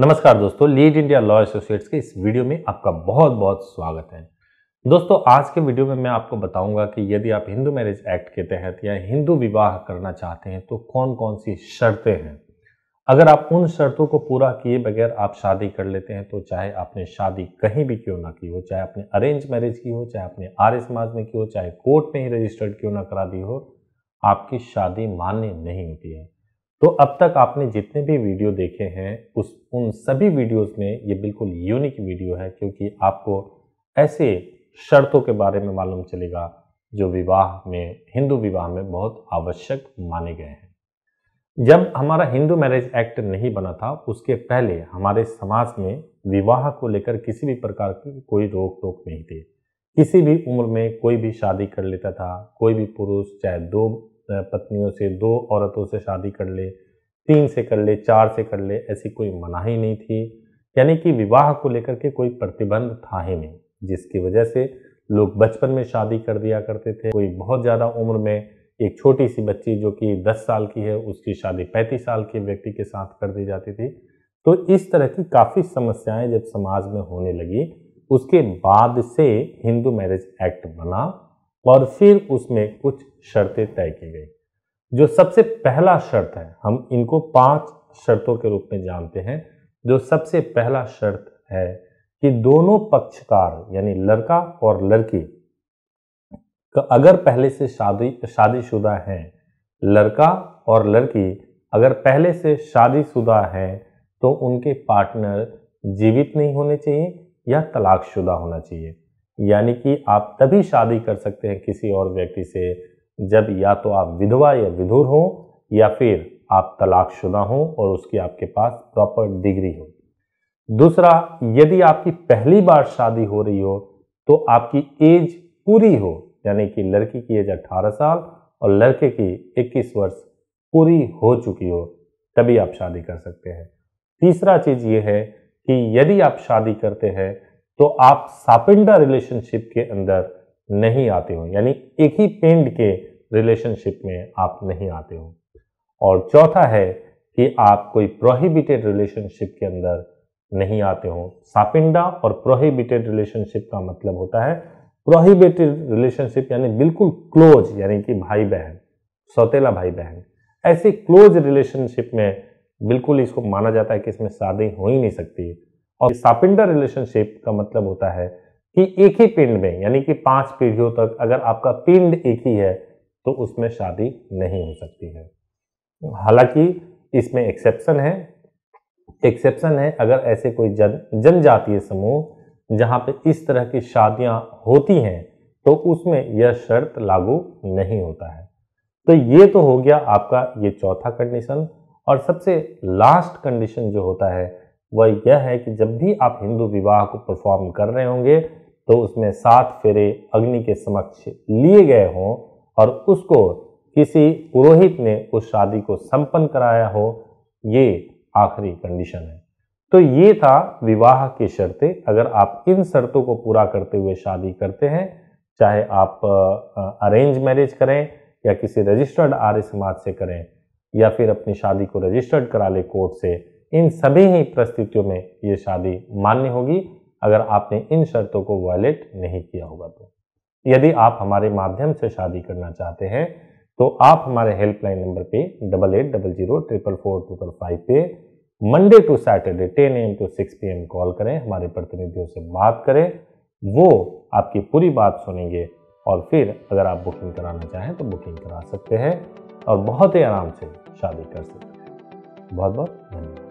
नमस्कार दोस्तों lead India law associates के इस वीडियो में आपका बहुत बहुत स्वागत है दोस्तों आज के वीडियो में मैं आपको बताऊंगा कि यदि आप हिंदू मैरिज एक्ट के तहत या हिंदू विवाह करना चाहते हैं तो कौन कौन सी शर्तें हैं अगर आप उन शर्तों को पूरा किए बगैर आप शादी कर लेते हैं तो चाहे आपने शादी कहीं भी क्यों ना की हो चाहे आपने अरेंज मैरिज की हो चाहे आपने आर समाज में की हो चाहे कोर्ट में ही रजिस्टर्ड क्यों ना करा दी हो आपकी शादी मान्य नहीं होती है तो अब तक आपने जितने भी वीडियो देखे हैं उस उन सभी वीडियोस में ये बिल्कुल यूनिक वीडियो है क्योंकि आपको ऐसे शर्तों के बारे में मालूम चलेगा जो विवाह में हिंदू विवाह में बहुत आवश्यक माने गए हैं जब हमारा हिंदू मैरिज एक्ट नहीं बना था उसके पहले हमारे समाज में विवाह को लेकर किसी भी प्रकार की कोई रोक टोक नहीं थी किसी भी उम्र में कोई भी शादी कर लेता था कोई भी पुरुष चाहे दो पत्नियों से दो औरतों से शादी कर ले तीन से कर ले चार से कर ले ऐसी कोई मनाही नहीं थी यानी कि विवाह को लेकर के कोई प्रतिबंध था ही नहीं जिसकी वजह से लोग बचपन में शादी कर दिया करते थे कोई बहुत ज़्यादा उम्र में एक छोटी सी बच्ची जो कि 10 साल की है उसकी शादी 35 साल के व्यक्ति के साथ कर दी जाती थी तो इस तरह की काफ़ी समस्याएं जब समाज में होने लगी उसके बाद से हिंदू मैरिज एक्ट बना और फिर उसमें कुछ शर्तें तय की गई जो सबसे पहला शर्त है हम इनको पांच शर्तों के रूप में जानते हैं जो सबसे पहला शर्त है कि दोनों पक्षकार यानी लड़का और लड़की अगर पहले से शादी शादीशुदा हैं लड़का और लड़की अगर पहले से शादीशुदा हैं तो उनके पार्टनर जीवित नहीं होने चाहिए या तलाकशुदा होना चाहिए यानी कि आप तभी शादी कर सकते हैं किसी और व्यक्ति से जब या तो आप विधवा या विधुर हों या फिर आप तलाकशुदा हों और उसकी आपके पास प्रॉपर डिग्री हो दूसरा यदि आपकी पहली बार शादी हो रही हो तो आपकी एज पूरी हो यानी कि लड़की की एज 18 साल और लड़के की 21 वर्ष पूरी हो चुकी हो तभी आप शादी कर सकते हैं तीसरा चीज़ ये है कि यदि आप शादी करते हैं तो आप सापिंडा रिलेशनशिप के अंदर नहीं आते हो यानी एक ही पेंड के रिलेशनशिप में आप नहीं आते हो और चौथा है कि आप कोई प्रोहिबिटेड रिलेशनशिप के अंदर नहीं आते हो सापिंडा और प्रोहिबिटेड रिलेशनशिप का मतलब होता है प्रोहिबिटेड रिलेशनशिप यानी बिल्कुल क्लोज यानी कि भाई बहन सौतेला भाई बहन ऐसे क्लोज रिलेशनशिप में बिल्कुल इसको माना जाता है कि इसमें शादी हो ही नहीं सकती और सापिंडर रिलेशनशिप का मतलब होता है कि एक ही पिंड में यानी कि पांच पीढ़ियों तक अगर आपका पिंड एक ही है तो उसमें शादी नहीं हो सकती है हालांकि इसमें एक्सेप्शन है एक्सेप्शन है अगर ऐसे कोई जन जनजातीय समूह जहां पे इस तरह की शादियां होती हैं तो उसमें यह शर्त लागू नहीं होता है तो ये तो हो गया आपका ये चौथा कंडीशन और सबसे लास्ट कंडीशन जो होता है वह यह है कि जब भी आप हिंदू विवाह को परफॉर्म कर रहे होंगे तो उसमें सात फेरे अग्नि के समक्ष लिए गए हों और उसको किसी पुरोहित ने उस शादी को संपन्न कराया हो ये आखिरी कंडीशन है तो ये था विवाह की शर्तें अगर आप इन शर्तों को पूरा करते हुए शादी करते हैं चाहे आप अरेंज मैरिज करें या किसी रजिस्टर्ड आर्य समाज से करें या फिर अपनी शादी को रजिस्टर्ड करा ले कोर्ट से इन सभी ही परिस्थितियों में ये शादी मान्य होगी अगर आपने इन शर्तों को वायलेट नहीं किया होगा तो यदि आप हमारे माध्यम से शादी करना चाहते हैं तो आप हमारे हेल्पलाइन नंबर पे double eight double zero triple four triple five पे Monday to Saturday ten AM to six P M call करें हमारे प्रतिनिधियों से बात करें वो आपकी पूरी बात सुनेंगे और फिर अगर आप बुकिंग कराना चाहें तो बुकिंग करा सकते हैं और बहुत ही आराम से शादी कर सकते हैं बहुत बहुत धन्यवाद